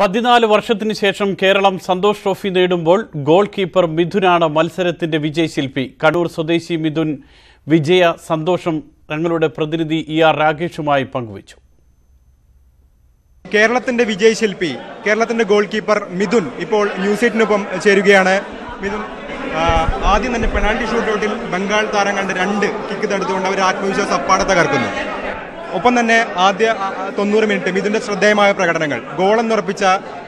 പതിനാല് വർഷത്തിന് ശേഷം കേരളം സന്തോഷ് ട്രോഫി നേടുമ്പോൾ ഗോൾ കീപ്പർ മിഥുനാണ് മത്സരത്തിന്റെ ശില്പി കണ്ണൂർ സ്വദേശി മിഥുൻ വിജയ സന്തോഷം തങ്ങളുടെ പ്രതിനിധി ഇ ആർ രാകേഷുമായി പങ്കുവച്ചു കേരളത്തിന്റെ ശില്പി കേരളത്തിന്റെ ഗോൾ കീപ്പർ മിഥുൻ ഇപ്പോൾ ന്യൂസീറ്റിനൊപ്പം ചേരുകയാണ് മിഥുൻ ആദ്യം തന്നെ പെനാൾട്ടി ഷൂട്ടൗട്ടിൽ ബംഗാൾ താരങ്ങളുടെ രണ്ട് കിക്ക് തടുത്തുകൊണ്ട് അവർ ആത്മവിശ്വാസം അപ്പാടെ ഒപ്പം തന്നെ ആദ്യ തൊണ്ണൂറ് മിനിറ്റും ഇതിൻ്റെ ശ്രദ്ധേയമായ പ്രകടനങ്ങൾ ഗോളെന്നുറപ്പിച്ച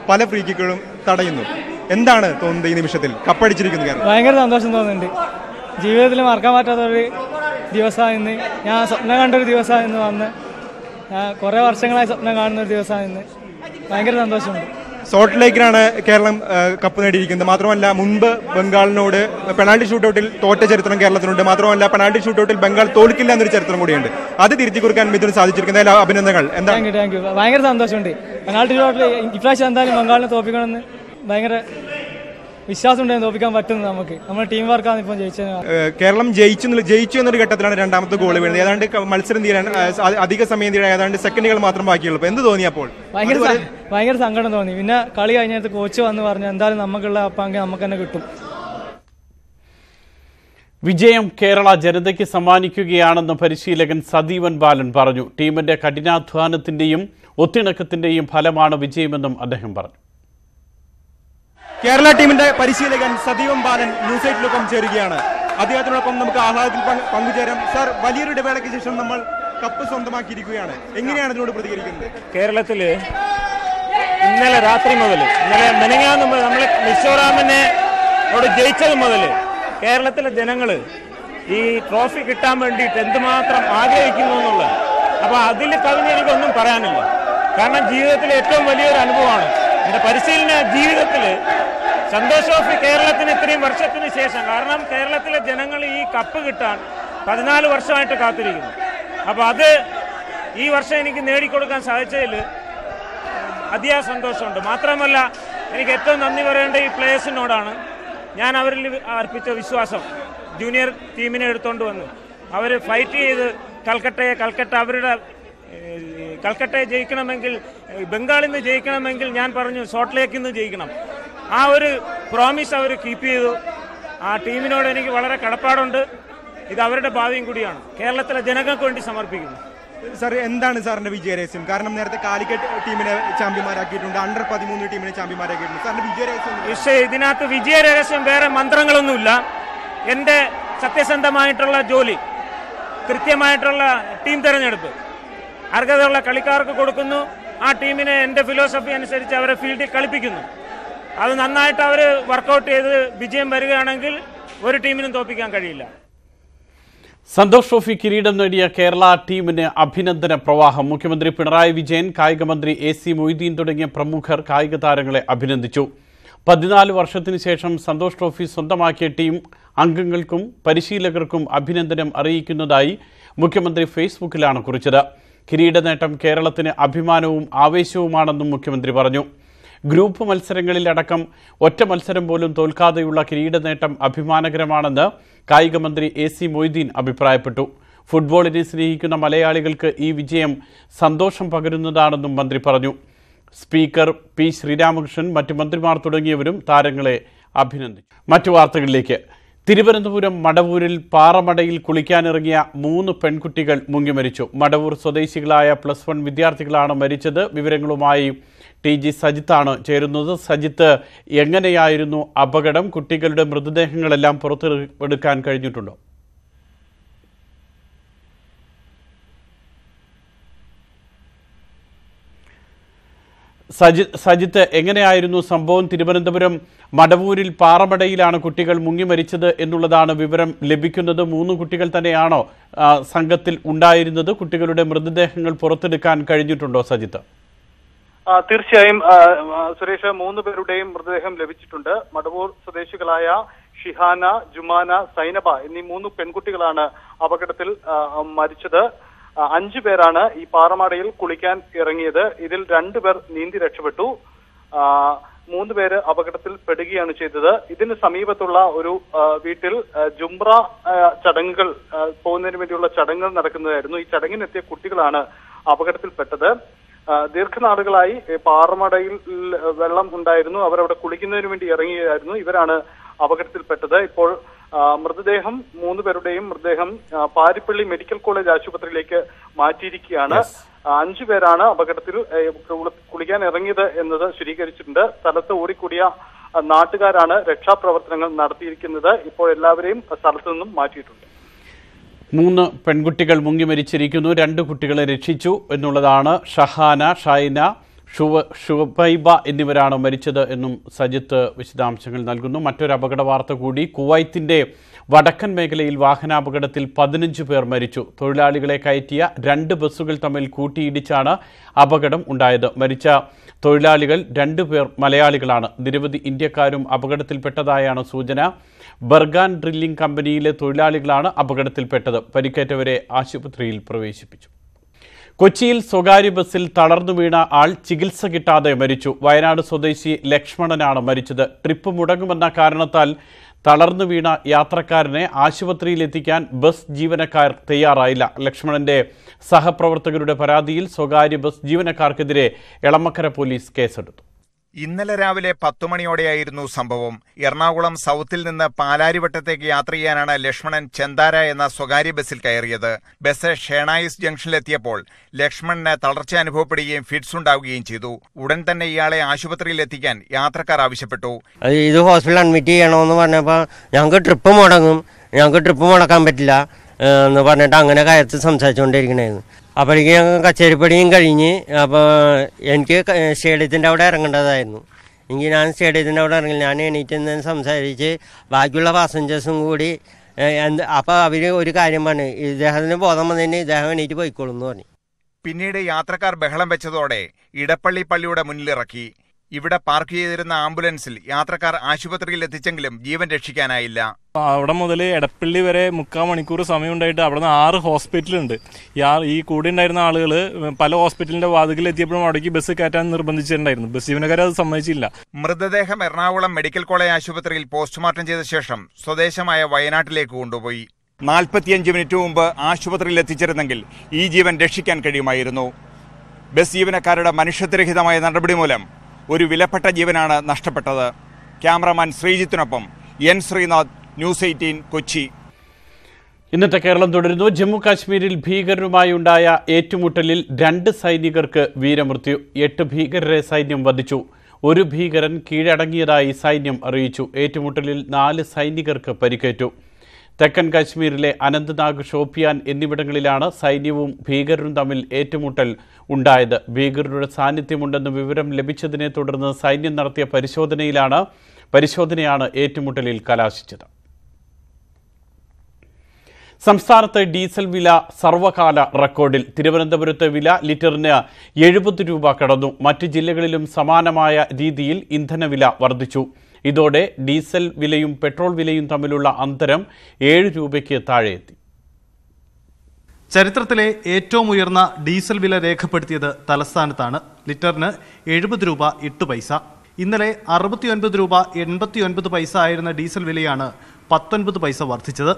പല ഫ്രീ കിക്കുകളും തടയുന്നു എന്താണ് തോന്നുന്നത് ഈ നിമിഷത്തിൽ കപ്പടിച്ചിരിക്കുന്നു ഭയങ്കര സന്തോഷം തോന്നുന്നുണ്ട് ജീവിതത്തിൽ മറക്കാൻ പറ്റാത്തൊരു ദിവസമാണ് ഇന്ന് ഞാൻ സ്വപ്നം കണ്ടൊരു ദിവസമായിരുന്നു വന്ന് ഞാൻ കുറേ വർഷങ്ങളായി സ്വപ്നം കാണുന്ന ഒരു ദിവസമാണ് ഭയങ്കര സന്തോഷമുണ്ട് സോൾട്ട് ലേക്കിലാണ് കേരളം കപ്പ് നേടിയിരിക്കുന്നത് മാത്രമല്ല മുൻപ് ബംഗാളിനോട് പെനാൾട്ടി ഷൂട്ടൌട്ടിൽ തോറ്റ ചരിത്രം കേരളത്തിനുണ്ട് മാത്രമല്ല പെനാൾട്ടി ഷൂട്ടൌട്ടിൽ ബംഗാൾ തോൽക്കില്ല എന്നൊരു ചരിത്രം കൂടിയുണ്ട് അത് തിരുത്തി കുറിക്കാൻ മിഥുന് സാധിച്ചിരിക്കുന്നത് എല്ലാ അഭിനന്ദനങ്ങൾ എന്താ ഭയങ്കര സന്തോഷമുണ്ട് പെനാൾട്ടി ഷൂട്ടൌട്ടിൽ ഇപ്രാവശ്യം എന്തായാലും ബംഗാളിനെ തോൽപ്പിക്കണമെന്ന് ഭയങ്കര വിശ്വാസം ഉണ്ടെന്ന് തോപ്പിക്കാൻ പറ്റുന്നത് നമുക്ക് നമ്മുടെ ടീം വർക്കാണ് ഇപ്പം ജയിച്ചത് കേരളം ജയിച്ചു ജയിച്ചു എന്നൊരു ഘട്ടത്തിലാണ് രണ്ടാമത്തെ ഗോൾ വീണത് ഏതാണ്ട് മത്സരം തീരാൻ അധിക സമയം തീരാൻ ഏതാണ്ട് സെക്കൻഡുകൾ മാത്രം ബാക്കിയുള്ളു എന്ത് തോന്നി അപ്പോൾ ഭയങ്കര സങ്കടം തോന്നി പിന്നെ കളി കഴിഞ്ഞിട്ട് കോച്ച് വന്ന് പറഞ്ഞു എന്തായാലും നമുക്കുള്ള പങ്ക് നമുക്ക് തന്നെ കിട്ടും വിജയം കേരള ജനതയ്ക്ക് സമ്മാനിക്കുകയാണെന്ന് പരിശീലകൻ സദീവൻ ബാലൻ പറഞ്ഞു ടീമിന്റെ കഠിനാധ്വാനത്തിന്റെയും ഒത്തിണക്കത്തിന്റെയും ഫലമാണ് വിജയമെന്നും അദ്ദേഹം പറഞ്ഞു കേരള ടീമിന്റെ പരിശീലകൻ സദീവം ബാലൻ ന്യൂസ് എയ്റ്റിലൊപ്പം ചേരുകയാണ് അദ്ദേഹത്തിനോടൊപ്പം നമുക്ക് ആഹ്ലാദത്തിൽ പങ്കുചേരാം സർ വലിയൊരു ഇടവേളയ്ക്ക് ശേഷം നമ്മൾ കപ്പ് സ്വന്തമാക്കിയിരിക്കുകയാണ് എങ്ങനെയാണ് ഇതിനോട് പ്രതികരിക്കുന്നത് കേരളത്തില് ഇന്നലെ രാത്രി മുതൽ ഇന്നലെ മെനങ്ങാന്ന് നമ്മളെ മിസോറാമിനെ അവിടെ ജയിച്ചത് മുതൽ കേരളത്തിലെ ജനങ്ങൾ ഈ ട്രോഫി കിട്ടാൻ വേണ്ടിയിട്ട് എന്തുമാത്രം ആഗ്രഹിക്കുന്നു എന്നുള്ളത് അപ്പോൾ അതിൽ കവിഞ്ഞ് എനിക്കൊന്നും പറയാനില്ല കാരണം ജീവിതത്തിലെ ഏറ്റവും വലിയൊരു അനുഭവമാണ് എൻ്റെ പരിശീലന ജീവിതത്തിൽ സന്തോഷ് ഓഫ് കേരളത്തിന് ഇത്രയും വർഷത്തിന് ശേഷം കാരണം കേരളത്തിലെ ജനങ്ങൾ ഈ കപ്പ് കിട്ടാൻ പതിനാല് വർഷമായിട്ട് കാത്തിരിക്കുന്നു അപ്പോൾ അത് ഈ വർഷം എനിക്ക് നേടിക്കൊടുക്കാൻ സാധിച്ചതിൽ അതിയായ സന്തോഷമുണ്ട് മാത്രമല്ല എനിക്ക് ഏറ്റവും നന്ദി പറയേണ്ട ഈ പ്ലേയേഴ്സിനോടാണ് ഞാൻ അവരിൽ അർപ്പിച്ച വിശ്വാസം ജൂനിയർ ടീമിനെ എടുത്തുകൊണ്ട് വന്നു അവർ ഫൈറ്റ് ചെയ്ത് കൽക്കട്ടയെ കൽക്കട്ട അവരുടെ കൽക്കട്ടയെ ജയിക്കണമെങ്കിൽ ബംഗാളിൽ നിന്ന് ജയിക്കണമെങ്കിൽ ഞാൻ പറഞ്ഞു സോട്ട് നിന്ന് ജയിക്കണം ആ ഒരു പ്രോമിസ് അവർ കീപ്പ് ചെയ്തു ആ ടീമിനോട് എനിക്ക് വളരെ കടപ്പാടുണ്ട് ഇത് അവരുടെ ഭാവിയും കൂടിയാണ് കേരളത്തിലെ ജനങ്ങൾക്ക് വേണ്ടി സമർപ്പിക്കുന്നു സാർ എന്താണ് സാറിന്റെ വിജയരഹസ്യം കാരണം നേരത്തെ കാലിക്കറ്റ് ടീമിനെ ചാമ്പ്യന്മാരാക്കിയിട്ടുണ്ട് അണ്ടർ പതിമൂന്ന് ടീമിനെ ചാമ്പ്യന്മാരാക്കിയിട്ടുണ്ട് സാറിന്റെ വിജയരഹസ്യം പക്ഷേ ഇതിനകത്ത് വിജയരഹസ്യം വേറെ മന്ത്രങ്ങളൊന്നുമില്ല എന്റെ സത്യസന്ധമായിട്ടുള്ള ജോലി കൃത്യമായിട്ടുള്ള ടീം തെരഞ്ഞെടുപ്പ് അർഹതയുള്ള കളിക്കാർക്ക് കൊടുക്കുന്നു ആ ടീമിനെ എന്റെ ഫിലോസഫി അനുസരിച്ച് അവരെ ഫീൽഡിൽ കളിപ്പിക്കുന്നു അത് നന്നായിട്ട് അവർ വർക്കൗട്ട് ചെയ്ത് വിജയം വരികയാണെങ്കിൽ ഒരു ടീമിനും തോപ്പിക്കാൻ കഴിയില്ല സന്തോഷ് ട്രോഫി കിരീടം നേടിയ കേരള ടീമിന് അഭിനന്ദന പ്രവാഹം മുഖ്യമന്ത്രി പിണറായി വിജയൻ കായികമന്ത്രി എ സി മൊയ്തീൻ തുടങ്ങിയ പ്രമുഖർ കായിക താരങ്ങളെ അഭിനന്ദിച്ചു പതിനാല് വർഷത്തിനു ശേഷം സന്തോഷ് ട്രോഫി സ്വന്തമാക്കിയ ടീം അംഗങ്ങൾക്കും പരിശീലകർക്കും അഭിനന്ദനം അറിയിക്കുന്നതായി മുഖ്യമന്ത്രി ഫേസ്ബുക്കിലാണ് കുറിച്ചത് കിരീട നേട്ടം കേരളത്തിന് അഭിമാനവും ആവേശവുമാണെന്നും മുഖ്യമന്ത്രി പറഞ്ഞു ഗ്രൂപ്പ് മത്സരങ്ങളിലടക്കം ഒറ്റ മത്സരം പോലും തോൽക്കാതെയുള്ള കിരീട നേട്ടം അഭിമാനകരമാണെന്ന് കായികമന്ത്രി എ സി മൊയ്തീൻ അഭിപ്രായപ്പെട്ടു ഫുട്ബോളിനെ സ്നേഹിക്കുന്ന മലയാളികൾക്ക് ഈ വിജയം സന്തോഷം പകരുന്നതാണെന്നും മന്ത്രി പറഞ്ഞു സ്പീക്കർ പി ശ്രീരാമകൃഷ്ണൻ മറ്റ് മന്ത്രിമാർ തുടങ്ങിയവരും താരങ്ങളെ അഭിനന്ദിച്ചു മറ്റു വാർത്തകളിലേക്ക് തിരുവനന്തപുരം മടവൂരിൽ പാറമടയിൽ കുളിക്കാനിറങ്ങിയ മൂന്ന് പെൺകുട്ടികൾ മുങ്ങി മരിച്ചു മടവൂർ സ്വദേശികളായ പ്ലസ് വൺ വിദ്യാർത്ഥികളാണ് മരിച്ചത് വിവരങ്ങളുമായി ടി ജി സജിത്താണ് ചേരുന്നത് സജിത്ത് എങ്ങനെയായിരുന്നു അപകടം കുട്ടികളുടെ മൃതദേഹങ്ങളെല്ലാം പുറത്തെടുക്കാൻ കഴിഞ്ഞിട്ടുണ്ടോ സജി സജിത്ത് എങ്ങനെയായിരുന്നു സംഭവം തിരുവനന്തപുരം മടവൂരിൽ പാറമടയിലാണ് കുട്ടികൾ മുങ്ങി മരിച്ചത് എന്നുള്ളതാണ് വിവരം ലഭിക്കുന്നത് മൂന്ന് കുട്ടികൾ തന്നെയാണോ സംഘത്തിൽ ഉണ്ടായിരുന്നത് കുട്ടികളുടെ മൃതദേഹങ്ങൾ പുറത്തെടുക്കാൻ കഴിഞ്ഞിട്ടുണ്ടോ സജിത്ത് തീർച്ചയായും സുരേഷ് മൂന്ന് പേരുടെയും മൃതദേഹം ലഭിച്ചിട്ടുണ്ട് മടവൂർ സ്വദേശികളായ ഷിഹാന ജുമാന സൈനബ എന്നീ മൂന്ന് പെൺകുട്ടികളാണ് അപകടത്തിൽ മരിച്ചത് അഞ്ചു പേരാണ് ഈ പാറമടയിൽ കുളിക്കാൻ ഇറങ്ങിയത് ഇതിൽ പേർ നീന്തി രക്ഷപ്പെട്ടു മൂന്ന് പേര് അപകടത്തിൽ പെടുകയാണ് ചെയ്തത് ഇതിന് സമീപത്തുള്ള ഒരു വീട്ടിൽ ജുംറ ചടങ്ങുകൾ പോകുന്നതിന് വേണ്ടിയുള്ള ചടങ്ങുകൾ നടക്കുന്നതായിരുന്നു ഈ ചടങ്ങിനെത്തിയ കുട്ടികളാണ് അപകടത്തിൽപ്പെട്ടത് ദീർഘനാളുകളായി പാറമടയിൽ വെള്ളം ഉണ്ടായിരുന്നു അവരവിടെ കുളിക്കുന്നതിന് വേണ്ടി ഇറങ്ങിയായിരുന്നു ഇവരാണ് അപകടത്തിൽപ്പെട്ടത് ഇപ്പോൾ മൃതദേഹം മൂന്ന് പേരുടെയും മൃതദേഹം പാരിപ്പള്ളി മെഡിക്കൽ കോളേജ് ആശുപത്രിയിലേക്ക് മാറ്റിയിരിക്കുകയാണ് അഞ്ചു പേരാണ് അപകടത്തിൽ കുളിക്കാൻ ഇറങ്ങിയത് എന്നത് സ്ഥിരീകരിച്ചിട്ടുണ്ട് സ്ഥലത്ത് ഓടിക്കൂടിയ നാട്ടുകാരാണ് രക്ഷാപ്രവർത്തനങ്ങൾ നടത്തിയിരിക്കുന്നത് ഇപ്പോൾ എല്ലാവരെയും സ്ഥലത്തു നിന്നും മാറ്റിയിട്ടുണ്ട് മൂന്ന് പെൺകുട്ടികൾ മുങ്ങി മരിച്ചിരിക്കുന്നു രണ്ട് കുട്ടികളെ രക്ഷിച്ചു എന്നുള്ളതാണ് ഷഹാന ഷൈന ഷുവ ഷുബൈബ എന്നിവരാണ് മരിച്ചത് എന്നും സജിത്ത് വിശദാംശങ്ങൾ നൽകുന്നു മറ്റൊരു അപകട വാർത്ത കൂടി കുവൈത്തിൻ്റെ വടക്കൻ മേഖലയിൽ വാഹനാപകടത്തിൽ പതിനഞ്ച് പേർ മരിച്ചു തൊഴിലാളികളെ കയറ്റിയ രണ്ട് ബസ്സുകൾ തമ്മിൽ കൂട്ടിയിടിച്ചാണ് അപകടം ഉണ്ടായത് മരിച്ച തൊഴിലാളികൾ രണ്ടു പേർ മലയാളികളാണ് നിരവധി ഇന്ത്യക്കാരും അപകടത്തിൽപ്പെട്ടതായാണ് സൂചന ബർഗാൻ ഡ്രില്ലിംഗ് കമ്പനിയിലെ തൊഴിലാളികളാണ് അപകടത്തിൽപ്പെട്ടത് പരിക്കേറ്റവരെ ആശുപത്രിയിൽ പ്രവേശിപ്പിച്ചു കൊച്ചിയിൽ സ്വകാര്യ ബസ്സിൽ തളർന്നു വീണ ആൾ ചികിത്സ കിട്ടാതെ മരിച്ചു വയനാട് സ്വദേശി ലക്ഷ്മണനാണ് മരിച്ചത് ട്രിപ്പ് മുടങ്ങുമെന്ന കാരണത്താൽ തളർന്നു വീണ യാത്രക്കാരനെ എത്തിക്കാൻ ബസ് ജീവനക്കാർ തയ്യാറായില്ല ലക്ഷ്മണന്റെ സഹപ്രവർത്തകരുടെ പരാതിയിൽ സ്വകാര്യ ബസ് ജീവനക്കാർക്കെതിരെ എളമക്കര പോലീസ് കേസെടുത്തു ഇന്നലെ രാവിലെ പത്തുമണിയോടെയായിരുന്നു സംഭവം എറണാകുളം സൗത്തിൽ നിന്ന് പാലാരിവട്ടത്തേക്ക് യാത്ര ചെയ്യാനാണ് ലക്ഷ്മണൻ ചെന്താര എന്ന സ്വകാര്യ ബസ്സിൽ കയറിയത് ബസ് ഷേണായിസ് ജംഗ്ഷനിലെത്തിയപ്പോൾ ലക്ഷ്മണന് തളർച്ച അനുഭവപ്പെടുകയും ഫിറ്റ്സ് ഉണ്ടാവുകയും ചെയ്തു ഉടൻ തന്നെ ഇയാളെ ആശുപത്രിയിൽ എത്തിക്കാൻ യാത്രക്കാർ ആവശ്യപ്പെട്ടു ഇത് ഹോസ്പിറ്റലിൽ അഡ്മിറ്റ് ചെയ്യണമെന്ന് പറഞ്ഞപ്പോൾ ഞങ്ങൾക്ക് ട്രിപ്പ് മുടങ്ങും ഞങ്ങൾക്ക് ട്രിപ്പ് മുടക്കാൻ പറ്റില്ല എന്ന് പറഞ്ഞിട്ട് അങ്ങനെ കയറി സംസാരിച്ചുകൊണ്ടിരിക്കണായിരുന്നു അപ്പോഴേക്ക് ഞങ്ങൾ കച്ചേരിപ്പടിയും കഴിഞ്ഞ് അപ്പോൾ എനിക്ക് സ്റ്റേഡിയത്തിൻ്റെ അവിടെ ഇറങ്ങേണ്ടതായിരുന്നു എനിക്ക് ഞാൻ സ്റ്റേഡിയത്തിൻ്റെ അവിടെ ഇറങ്ങി ഞാൻ എണീറ്റ് നിന്ന് സംസാരിച്ച് ബാക്കിയുള്ള പാസഞ്ചേഴ്സും കൂടി എന്ത് അപ്പോൾ അവർ ഒരു കാര്യം പറഞ്ഞു ഇദ്ദേഹത്തിന് ബോധം വന്നതിന് ഇദ്ദേഹം എണീറ്റ് പോയിക്കോളും എന്ന് പറഞ്ഞു പിന്നീട് യാത്രക്കാർ ബഹളം വെച്ചതോടെ ഇടപ്പള്ളി പള്ളിയുടെ മുന്നിലിറക്കി ഇവിടെ പാർക്ക് ചെയ്തിരുന്ന ആംബുലൻസിൽ യാത്രക്കാർ ആശുപത്രിയിൽ എത്തിച്ചെങ്കിലും ജീവൻ രക്ഷിക്കാനായില്ല അവിടെ മുതൽ എടപ്പള്ളി വരെ മുക്കാൽ മണിക്കൂർ സമയമുണ്ടായിട്ട് അവിടെ നിന്ന് ആറ് ഹോസ്പിറ്റലുണ്ട് ഈ കൂടെ ഉണ്ടായിരുന്ന ആളുകൾ പല ഹോസ്പിറ്റലിന്റെ വാതിക്കൽ എത്തിയപ്പോഴും അവിടേക്ക് ബസ് കയറ്റാൻ നിർബന്ധിച്ചിട്ടുണ്ടായിരുന്നു ബസ് ജീവനക്കാരെ അത് സമ്മതിച്ചില്ല മൃതദേഹം എറണാകുളം മെഡിക്കൽ കോളേജ് ആശുപത്രിയിൽ പോസ്റ്റ്മോർട്ടം ചെയ്ത ശേഷം സ്വദേശമായ വയനാട്ടിലേക്ക് കൊണ്ടുപോയി നാൽപ്പത്തിയഞ്ച് മിനിറ്റ് മുമ്പ് ആശുപത്രിയിൽ എത്തിച്ചിരുന്നെങ്കിൽ ഈ ജീവൻ രക്ഷിക്കാൻ കഴിയുമായിരുന്നു ബസ് ജീവനക്കാരുടെ മനുഷ്യത്വരഹിതമായ നടപടി മൂലം ഒരു വിലപ്പെട്ട ജീവനാണ് നഷ്ടപ്പെട്ടത് ക്യാമറമാൻ ശ്രീജിത്തിനൊപ്പം N Sreenath News Eighteen Kochi ഇന്നത്തെ കേരളം തുടരുന്നു ജമ്മു കാശ്മീരിൽ ഉണ്ടായ ഏറ്റുമുട്ടലിൽ രണ്ട് സൈനികർക്ക് വീരമൃത്യു എട്ട് ഭീകരരെ സൈന്യം വധിച്ചു ഒരു ഭീകരൻ കീഴടങ്ങിയതായി സൈന്യം അറിയിച്ചു ഏറ്റുമുട്ടലിൽ നാല് സൈനികർക്ക് പരിക്കേറ്റു തെക്കൻ കാശ്മീരിലെ അനന്ത്നാഗ് ഷോപ്പിയാൻ എന്നിവിടങ്ങളിലാണ് സൈന്യവും ഭീകരരും തമ്മിൽ ഏറ്റുമുട്ടൽ ഉണ്ടായത് ഭീകരരുടെ സാന്നിധ്യമുണ്ടെന്ന് വിവരം ലഭിച്ചതിനെ തുടർന്ന് സൈന്യം നടത്തിയ പരിശോധനയിലാണ് പരിശോധനയാണ് ഏറ്റുമുട്ടലിൽ കലാശിച്ചത് സംസ്ഥാനത്ത് ഡീസൽ വില സർവകാല റെക്കോർഡിൽ തിരുവനന്തപുരത്ത് വില ലിറ്ററിന് എഴുപത് രൂപ കടന്നു മറ്റ് ജില്ലകളിലും സമാനമായ രീതിയിൽ ഇന്ധനവില വർദ്ധിച്ചു ഇതോടെ ഡീസൽ വിലയും പെട്രോൾ വിലയും തമ്മിലുള്ള അന്തരം ഏഴ് രൂപയ്ക്ക് താഴെ എത്തി ചരിത്രത്തിലെ ഏറ്റവും ഉയർന്ന ഡീസൽ വില രേഖപ്പെടുത്തിയത് തലസ്ഥാനത്താണ് ലിറ്ററിന് എഴുപത് രൂപ എട്ട് പൈസ ഇന്നലെ അറുപത്തിയൊൻപത് രൂപ എൺപത്തിയൊൻപത് പൈസ ആയിരുന്ന ഡീസൽ വിലയാണ് പത്തൊൻപത് പൈസ വർദ്ധിച്ചത്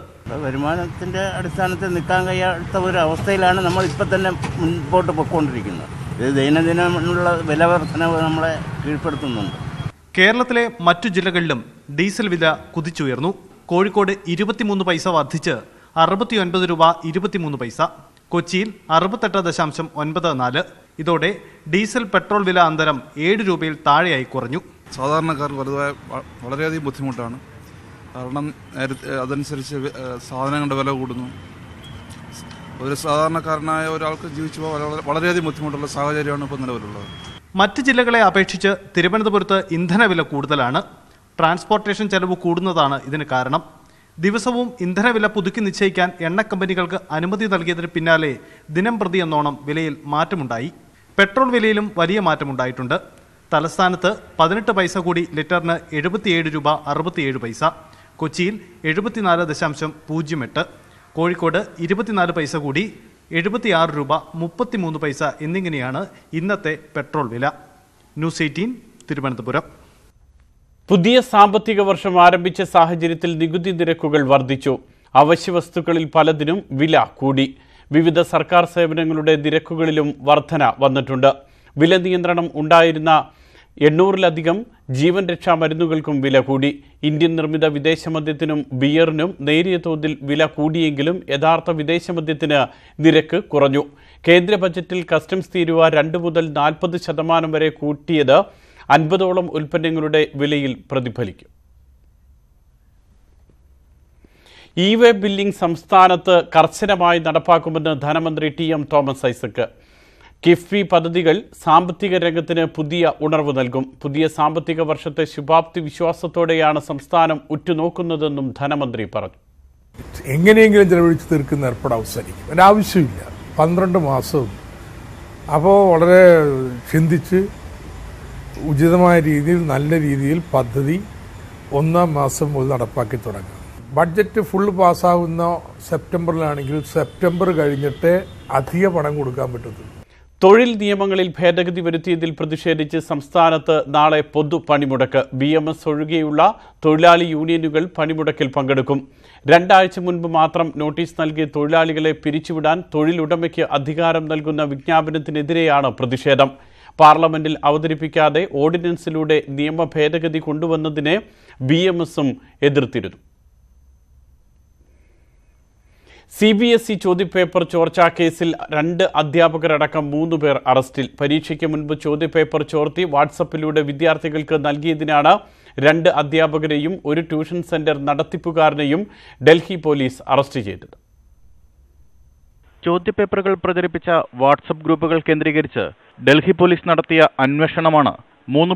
വരുമാനത്തിന്റെ അടിസ്ഥാനത്തിൽ നിൽക്കാൻ കഴിയാത്ത ഒരു അവസ്ഥയിലാണ് നമ്മൾ ഇപ്പൊ തന്നെ മുൻപോട്ട് പൊയ്ക്കൊണ്ടിരിക്കുന്നത് ഇത് ദൈനംദിനുള്ള വില വർധനവ് നമ്മളെ കീഴ്പ്പെടുത്തുന്നുണ്ട് കേരളത്തിലെ മറ്റു ജില്ലകളിലും ഡീസൽ വില കുതിച്ചുയർന്നു കോഴിക്കോട് ഇരുപത്തിമൂന്ന് പൈസ വർദ്ധിച്ച് അറുപത്തിയൊൻപത് രൂപ ഇരുപത്തിമൂന്ന് പൈസ കൊച്ചിയിൽ അറുപത്തെട്ട് ദശാംശം ഒൻപത് നാല് ഇതോടെ ഡീസൽ പെട്രോൾ വില അന്തരം ഏഴ് രൂപയിൽ താഴെയായി കുറഞ്ഞു സാധാരണക്കാർക്ക് വലുതായ വളരെയധികം ബുദ്ധിമുട്ടാണ് കാരണം അതനുസരിച്ച് സാധനങ്ങളുടെ വില കൂടുന്നു ഒരു സാധാരണക്കാരനായ ഒരാൾക്ക് ജീവിച്ചു പോകാൻ വളരെയധികം ബുദ്ധിമുട്ടുള്ള സാഹചര്യമാണ് ഇപ്പോൾ നിലവിലുള്ളത് മറ്റ് ജില്ലകളെ അപേക്ഷിച്ച് തിരുവനന്തപുരത്ത് ഇന്ധനവില കൂടുതലാണ് ട്രാൻസ്പോർട്ടേഷൻ ചെലവ് കൂടുന്നതാണ് ഇതിന് കാരണം ദിവസവും ഇന്ധനവില പുതുക്കി നിശ്ചയിക്കാൻ എണ്ണ കമ്പനികൾക്ക് അനുമതി നൽകിയതിന് പിന്നാലെ ദിനം പ്രതി എന്നോണം വിലയിൽ മാറ്റമുണ്ടായി പെട്രോൾ വിലയിലും വലിയ മാറ്റമുണ്ടായിട്ടുണ്ട് തലസ്ഥാനത്ത് പതിനെട്ട് പൈസ കൂടി ലിറ്ററിന് എഴുപത്തിയേഴ് രൂപ അറുപത്തിയേഴ് പൈസ കൊച്ചിയിൽ എഴുപത്തിനാല് ദശാംശം പൂജ്യം എട്ട് കോഴിക്കോട് ഇരുപത്തിനാല് പൈസ കൂടി എഴുപത്തിയാറ് രൂപ മുപ്പത്തിമൂന്ന് പൈസ എന്നിങ്ങനെയാണ് ഇന്നത്തെ പെട്രോൾ വില ന്യൂസ് എയ്റ്റീൻ തിരുവനന്തപുരം പുതിയ സാമ്പത്തിക വർഷം ആരംഭിച്ച സാഹചര്യത്തിൽ നികുതി നിരക്കുകൾ വർദ്ധിച്ചു വസ്തുക്കളിൽ പലതിനും വില കൂടി വിവിധ സർക്കാർ സേവനങ്ങളുടെ നിരക്കുകളിലും വർധന വന്നിട്ടുണ്ട് വില നിയന്ത്രണം ഉണ്ടായിരുന്ന എണ്ണൂറിലധികം ജീവൻ രക്ഷാ മരുന്നുകൾക്കും വില കൂടി ഇന്ത്യൻ നിർമ്മിത വിദേശമദ്യത്തിനും ബിയറിനും നേരിയ തോതിൽ വില കൂടിയെങ്കിലും യഥാർത്ഥ മദ്യത്തിന് നിരക്ക് കുറഞ്ഞു കേന്ദ്ര ബജറ്റിൽ കസ്റ്റംസ് തീരുവ രണ്ട് മുതൽ നാൽപ്പത് ശതമാനം വരെ കൂട്ടിയത് അൻപതോളം ഉൽപ്പന്നങ്ങളുടെ വിലയിൽ പ്രതിഫലിക്കും ഇ വേ ബില്ലിംഗ് സംസ്ഥാനത്ത് കർശനമായി നടപ്പാക്കുമെന്ന് ധനമന്ത്രി ടി എം തോമസ് ഐസക്ക് കിഫ്ബി പദ്ധതികൾ സാമ്പത്തിക രംഗത്തിന് പുതിയ ഉണർവ് നൽകും പുതിയ സാമ്പത്തിക വർഷത്തെ ശുഭാപ്തി വിശ്വാസത്തോടെയാണ് സംസ്ഥാനം ഉറ്റുനോക്കുന്നതെന്നും ധനമന്ത്രി പറഞ്ഞു എങ്ങനെയെങ്കിലും ചെലവഴിച്ച് തീർക്കുന്ന ഏർപ്പാട് അവസാനിക്കും ആവശ്യമില്ല പന്ത്രണ്ട് മാസവും അപ്പോൾ വളരെ ചിന്തിച്ച് ഉചിതമായ രീതിയിൽ നല്ല രീതിയിൽ പദ്ധതി ഒന്നാം മാസം മുതൽ നടപ്പാക്കി തുടങ്ങാം ബഡ്ജറ്റ് ഫുള്ള് പാസ്സാവുന്ന സെപ്റ്റംബറിലാണെങ്കിൽ സെപ്റ്റംബർ കഴിഞ്ഞിട്ട് അധിക പണം കൊടുക്കാൻ പറ്റത്തുള്ളൂ തൊഴിൽ നിയമങ്ങളിൽ ഭേദഗതി വരുത്തിയതിൽ പ്രതിഷേധിച്ച് സംസ്ഥാനത്ത് നാളെ പൊതു പണിമുടക്ക് ബി എം എസ് ഒഴികെയുള്ള തൊഴിലാളി യൂണിയനുകൾ പണിമുടക്കിൽ പങ്കെടുക്കും രണ്ടാഴ്ച മുൻപ് മാത്രം നോട്ടീസ് നൽകിയ തൊഴിലാളികളെ പിരിച്ചുവിടാൻ തൊഴിലുടമയ്ക്ക് അധികാരം നൽകുന്ന വിജ്ഞാപനത്തിനെതിരെയാണ് പ്രതിഷേധം പാർലമെന്റിൽ അവതരിപ്പിക്കാതെ ഓർഡിനൻസിലൂടെ നിയമ ഭേദഗതി കൊണ്ടുവന്നതിനെ ബി എം എസും എതിർത്തിരുന്നു സി ബി എസ് ഇ ചോദ്യപേപ്പർ ചോർച്ചാ കേസിൽ രണ്ട് അധ്യാപകരടക്കം മൂന്ന് പേർ അറസ്റ്റിൽ പരീക്ഷയ്ക്ക് മുൻപ് ചോദ്യപേപ്പർ ചോർത്തി വാട്സപ്പിലൂടെ വിദ്യാർത്ഥികൾക്ക് നൽകിയതിനാണ് രണ്ട് അധ്യാപകരെയും ഒരു ട്യൂഷൻ സെന്റർ നടത്തിപ്പുകാരനെയും ഡൽഹി പോലീസ് അറസ്റ്റ് ചെയ്തത് ചോദ്യപേപ്പറുകൾ പ്രചരിപ്പിച്ച വാട്സപ്പ് ഗ്രൂപ്പുകൾ കേന്ദ്രീകരിച്ച് ഡൽഹി പോലീസ് നടത്തിയ അന്വേഷണമാണ്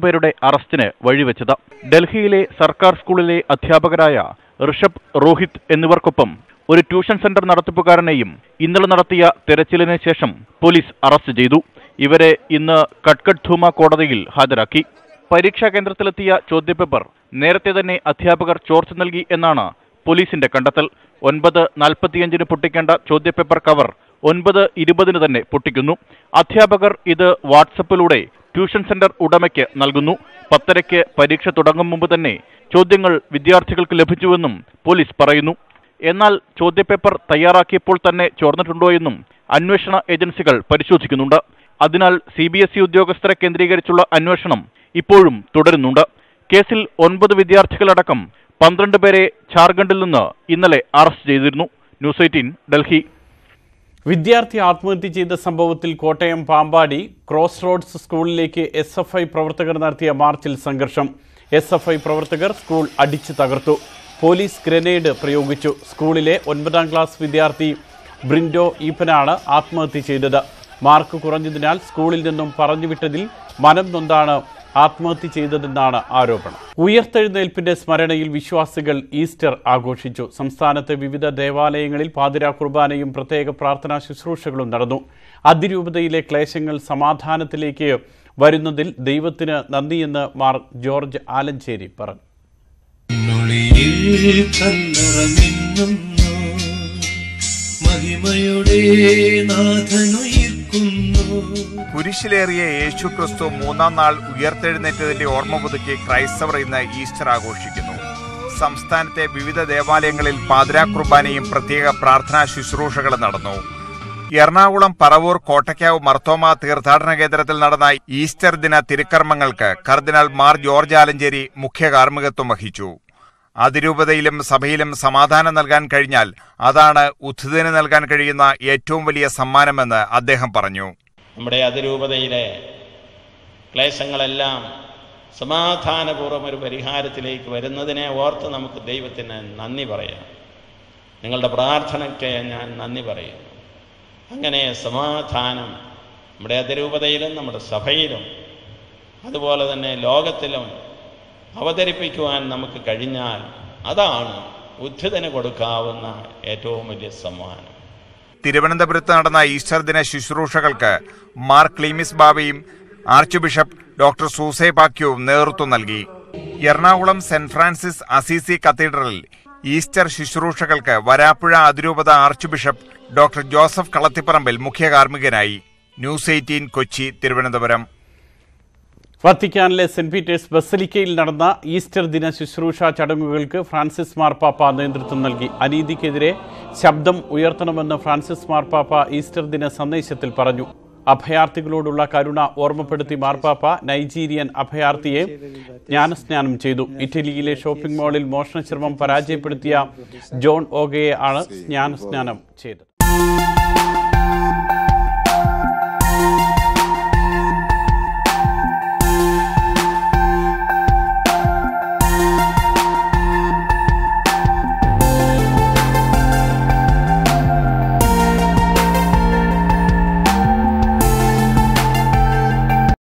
പേരുടെ അറസ്റ്റിന് വഴിവെച്ചത് ഡൽഹിയിലെ സർക്കാർ സ്കൂളിലെ അധ്യാപകരായ ഋഷഭ് രോഹിത് എന്നിവർക്കൊപ്പം ഒരു ട്യൂഷൻ സെന്റർ നടത്തിപ്പുകാരനെയും ഇന്നലെ നടത്തിയ തെരച്ചിലിന് ശേഷം പോലീസ് അറസ്റ്റ് ചെയ്തു ഇവരെ ഇന്ന് കട്കട്ധൂമ കോടതിയിൽ ഹാജരാക്കി പരീക്ഷാ കേന്ദ്രത്തിലെത്തിയ ചോദ്യപേപ്പർ നേരത്തെ തന്നെ അധ്യാപകർ ചോർച്ച നൽകി എന്നാണ് പോലീസിന്റെ കണ്ടെത്തൽ ഒൻപത് നാൽപ്പത്തിയഞ്ചിന് പൊട്ടിക്കേണ്ട ചോദ്യപേപ്പർ കവർ ഒൻപത് ഇരുപതിന് തന്നെ പൊട്ടിക്കുന്നു അധ്യാപകർ ഇത് വാട്സപ്പിലൂടെ ട്യൂഷൻ സെന്റർ ഉടമയ്ക്ക് നൽകുന്നു പത്തരയ്ക്ക് പരീക്ഷ തുടങ്ങും മുമ്പ് തന്നെ ചോദ്യങ്ങൾ വിദ്യാർത്ഥികൾക്ക് ലഭിച്ചുവെന്നും പോലീസ് പറയുന്നു എന്നാൽ ചോദ്യപേപ്പർ തയ്യാറാക്കിയപ്പോൾ തന്നെ ചോർന്നിട്ടുണ്ടോ എന്നും അന്വേഷണ ഏജൻസികൾ പരിശോധിക്കുന്നുണ്ട് അതിനാൽ സി ബി എസ് ഇ ഉദ്യോഗസ്ഥരെ കേന്ദ്രീകരിച്ചുള്ള അന്വേഷണം ഇപ്പോഴും തുടരുന്നുണ്ട് കേസിൽ ഒൻപത് വിദ്യാർത്ഥികളടക്കം പന്ത്രണ്ട് പേരെ ഝാർഖണ്ഡിൽ നിന്ന് ഇന്നലെ അറസ്റ്റ് ചെയ്തിരുന്നു ന്യൂസ് എയ്റ്റീൻ ഡൽഹി വിദ്യാർത്ഥി ആത്മഹത്യ ചെയ്ത സംഭവത്തിൽ കോട്ടയം പാമ്പാടി ക്രോസ് റോഡ്സ് സ്കൂളിലേക്ക് എസ് എഫ് ഐ പ്രവർത്തകർ നടത്തിയ മാർച്ചിൽ സംഘർഷം എസ് എഫ് ഐ പ്രവർത്തകർ സ്കൂൾ അടിച്ചു തകർത്തു പോലീസ് ഗ്രനേഡ് പ്രയോഗിച്ചു സ്കൂളിലെ ഒൻപതാം ക്ലാസ് വിദ്യാർത്ഥി ബ്രിൻഡോ ഈപ്പനാണ് ആത്മഹത്യ ചെയ്തത് മാർക്ക് കുറഞ്ഞതിനാൽ സ്കൂളിൽ നിന്നും പറഞ്ഞുവിട്ടതിൽ മനം നൊന്താണ് ആത്മഹത്യ ചെയ്തതെന്നാണ് ആരോപണം ഉയർത്തെഴുന്നേൽപ്പിന്റെ സ്മരണയിൽ വിശ്വാസികൾ ഈസ്റ്റർ ആഘോഷിച്ചു സംസ്ഥാനത്തെ വിവിധ ദേവാലയങ്ങളിൽ പാതിരാ കുർബാനയും പ്രത്യേക പ്രാർത്ഥനാ ശുശ്രൂഷകളും നടന്നു അതിരൂപതയിലെ ക്ലേശങ്ങൾ സമാധാനത്തിലേക്ക് വരുന്നതിൽ ദൈവത്തിന് നന്ദിയെന്ന് മാർ ജോർജ് ആലഞ്ചേരി പറഞ്ഞു മഴയിൽ മഹിമയുടെ നാഥനുയിർക്കുന്നു കുരിശിലേറിയ യേശു ക്രിസ്തു മൂന്നാം നാൾ ഉയർത്തെഴുന്നേറ്റതിന്റെ ഓർമ്മ പുതുക്കി ക്രൈസ്തവർ ഇന്ന് ഈസ്റ്റർ ആഘോഷിക്കുന്നു സംസ്ഥാനത്തെ വിവിധ ദേവാലയങ്ങളിൽ പാതിരാ കുർബാനയും പ്രത്യേക പ്രാർത്ഥനാ ശുശ്രൂഷകളും നടന്നു എറണാകുളം പറവൂർ കോട്ടയ്ക്കാവ് മർത്തോമ തീർത്ഥാടന കേന്ദ്രത്തിൽ നടന്ന ഈസ്റ്റർ ദിന തിരുക്കർമ്മങ്ങൾക്ക് കർദിനാൾ മാർ ജോർജ് ആലഞ്ചേരി മുഖ്യ കാർമ്മികത്വം വഹിച്ചു അതിരൂപതയിലും സഭയിലും സമാധാനം നൽകാൻ കഴിഞ്ഞാൽ അതാണ് ഉദ്ധുതന് നൽകാൻ കഴിയുന്ന ഏറ്റവും വലിയ സമ്മാനമെന്ന് അദ്ദേഹം പറഞ്ഞു നമ്മുടെ അതിരൂപതയിലെ ക്ലേശങ്ങളെല്ലാം സമാധാനപൂർവ്വം ഒരു പരിഹാരത്തിലേക്ക് വരുന്നതിനെ ഓർത്ത് നമുക്ക് ദൈവത്തിന് നന്ദി പറയാം നിങ്ങളുടെ പ്രാർത്ഥനയ്ക്ക് ഞാൻ നന്ദി പറയുന്നു അങ്ങനെ സമാധാനം നമ്മുടെ അതിരൂപതയിലും നമ്മുടെ സഭയിലും അതുപോലെ തന്നെ ലോകത്തിലും അവതരിപ്പിക്കുവാൻ നമുക്ക് കഴിഞ്ഞാൽ അതാണ് ഉദ്ധിതന് കൊടുക്കാവുന്ന ഏറ്റവും വലിയ സമ്മാനം തിരുവനന്തപുരത്ത് നടന്ന ഈസ്റ്റർ ദിന ശുശ്രൂഷകൾക്ക് മാർ ക്ലീമിസ് ബാബയും ആർച്ച് ബിഷപ്പ് ഡോക്ടർ സൂസെ പാക്യവും നേതൃത്വം നൽകി എറണാകുളം സെന്റ് ഫ്രാൻസിസ് അസീസി കത്തീഡ്രലിൽ ഈസ്റ്റർ ശുശ്രൂഷകൾക്ക് വരാപ്പുഴ അതിരൂപത archbishop doctor Joseph Kalathiparambil മുഖ്യ കാർമ്മികനായി ന്യൂസ് എയ്റ്റീൻ കൊച്ചി തിരുവനന്തപുരം വത്തിക്കാനിലെ സെന്റ് പീറ്റേഴ്സ് ബസലിക്കയിൽ നടന്ന ഈസ്റ്റർ ദിന ശുശ്രൂഷ ചടങ്ങുകൾക്ക് ഫ്രാൻസിസ് മാർപ്പാപ്പ നേതൃത്വം നൽകി അനീതിക്കെതിരെ ശബ്ദം ഉയർത്തണമെന്ന് ഫ്രാൻസിസ് മാർപ്പാപ്പ ഈസ്റ്റർ ദിന സന്ദേശത്തിൽ പറഞ്ഞു അഭയാർത്ഥികളോടുള്ള കരുണ ഓർമ്മപ്പെടുത്തി മാർപ്പാപ്പ നൈജീരിയൻ അഭയാർത്ഥിയെ ജ്ഞാനസ്നാനം ചെയ്തു ഇറ്റലിയിലെ ഷോപ്പിംഗ് മാളിൽ മോഷണശ്രമം പരാജയപ്പെടുത്തിയ ജോൺ ഓഗയെ ആണ് ജ്ഞാനസ്നാനം ചെയ്തത്